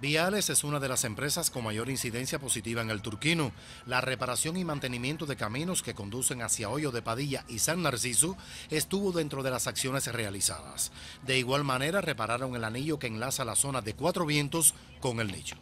Viales es una de las empresas con mayor incidencia positiva en el Turquino. La reparación y mantenimiento de caminos que conducen hacia Hoyo de Padilla y San Narciso estuvo dentro de las acciones realizadas. De igual manera, repararon el anillo que enlaza la zona de Cuatro Vientos con el Nicho.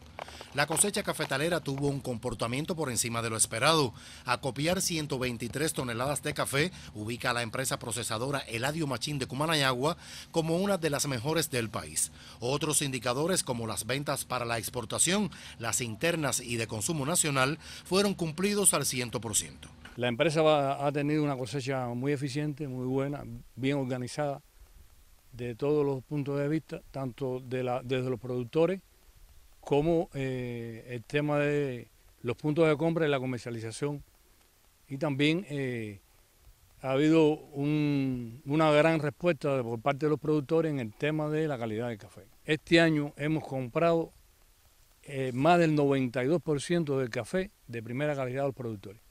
La cosecha cafetalera tuvo un comportamiento por encima de lo esperado. Acopiar 123 toneladas de café ubica a la empresa procesadora Eladio Machín de Cumanayagua como una de las mejores del país. Otros indicadores como las ventas para la exportación, las internas y de consumo nacional fueron cumplidos al 100%. La empresa ha tenido una cosecha muy eficiente, muy buena, bien organizada, de todos los puntos de vista, tanto desde los productores como eh, el tema de los puntos de compra y la comercialización. Y también eh, ha habido una gran respuesta por parte de los productores en el tema de la calidad del café. Este año hemos comprado eh, más del 92% del café de primera calidad a los productores.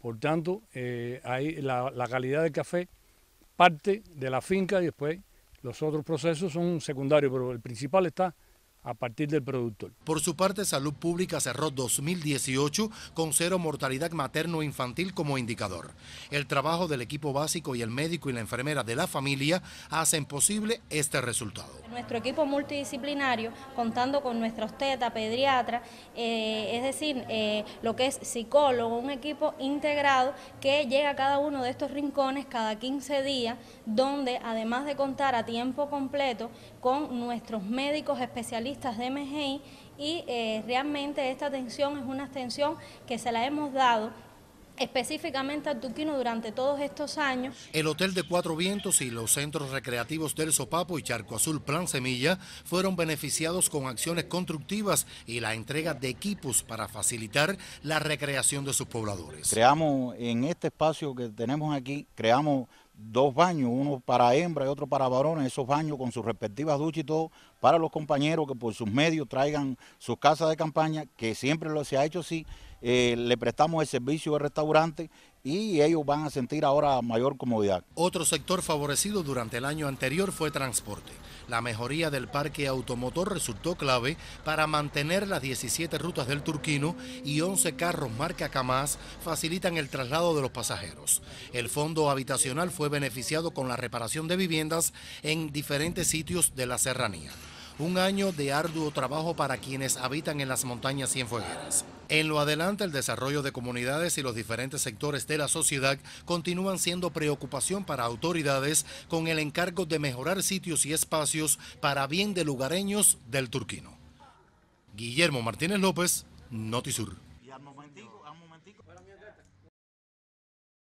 Por tanto, la, la calidad del café parte de la finca y después los otros procesos son secundarios, pero el principal está a partir del productor. Por su parte, Salud Pública cerró 2018 con cero mortalidad materno-infantil e como indicador. El trabajo del equipo básico y el médico y la enfermera de la familia hacen posible este resultado. Nuestro equipo multidisciplinario, contando con nuestros osteta, pediatra, eh, es decir, eh, lo que es psicólogo, un equipo integrado que llega a cada uno de estos rincones cada 15 días, donde además de contar a tiempo completo con nuestros médicos especialistas, de MGI y eh, realmente esta atención es una atención que se la hemos dado específicamente a Tuquino durante todos estos años. El Hotel de Cuatro Vientos y los centros recreativos del Sopapo y Charco Azul Plan Semilla fueron beneficiados con acciones constructivas y la entrega de equipos para facilitar la recreación de sus pobladores. Creamos en este espacio que tenemos aquí, creamos dos baños, uno para hembra y otro para varones, esos baños con sus respectivas duchas y todo, para los compañeros que por sus medios traigan sus casas de campaña, que siempre lo se ha hecho así, eh, le prestamos el servicio de restaurante y ellos van a sentir ahora mayor comodidad. Otro sector favorecido durante el año anterior fue transporte. La mejoría del parque automotor resultó clave para mantener las 17 rutas del Turquino y 11 carros marca Camas facilitan el traslado de los pasajeros. El fondo habitacional fue beneficiado con la reparación de viviendas en diferentes sitios de la serranía. Un año de arduo trabajo para quienes habitan en las montañas cienfuegueras. En lo adelante, el desarrollo de comunidades y los diferentes sectores de la sociedad continúan siendo preocupación para autoridades con el encargo de mejorar sitios y espacios para bien de lugareños del Turquino. Guillermo Martínez López, Notisur.